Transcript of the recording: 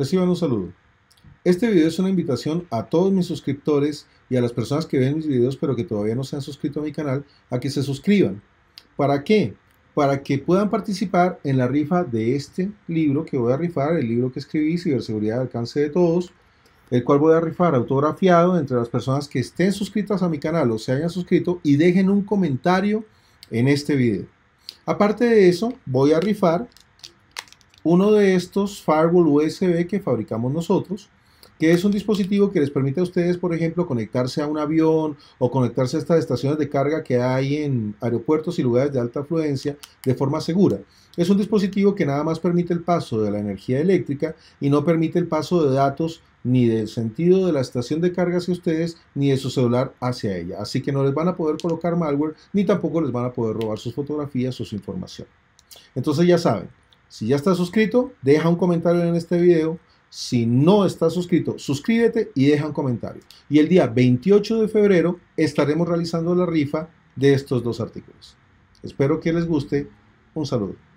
Reciban un saludo. Este video es una invitación a todos mis suscriptores y a las personas que ven mis videos pero que todavía no se han suscrito a mi canal a que se suscriban. ¿Para qué? Para que puedan participar en la rifa de este libro que voy a rifar, el libro que escribí, Ciberseguridad al alcance de todos, el cual voy a rifar autografiado entre las personas que estén suscritas a mi canal o se hayan suscrito y dejen un comentario en este video. Aparte de eso, voy a rifar uno de estos firewall USB que fabricamos nosotros, que es un dispositivo que les permite a ustedes, por ejemplo, conectarse a un avión o conectarse a estas estaciones de carga que hay en aeropuertos y lugares de alta afluencia de forma segura. Es un dispositivo que nada más permite el paso de la energía eléctrica y no permite el paso de datos ni del sentido de la estación de carga hacia ustedes ni de su celular hacia ella. Así que no les van a poder colocar malware ni tampoco les van a poder robar sus fotografías o su información. Entonces ya saben, si ya estás suscrito, deja un comentario en este video. Si no estás suscrito, suscríbete y deja un comentario. Y el día 28 de febrero estaremos realizando la rifa de estos dos artículos. Espero que les guste. Un saludo.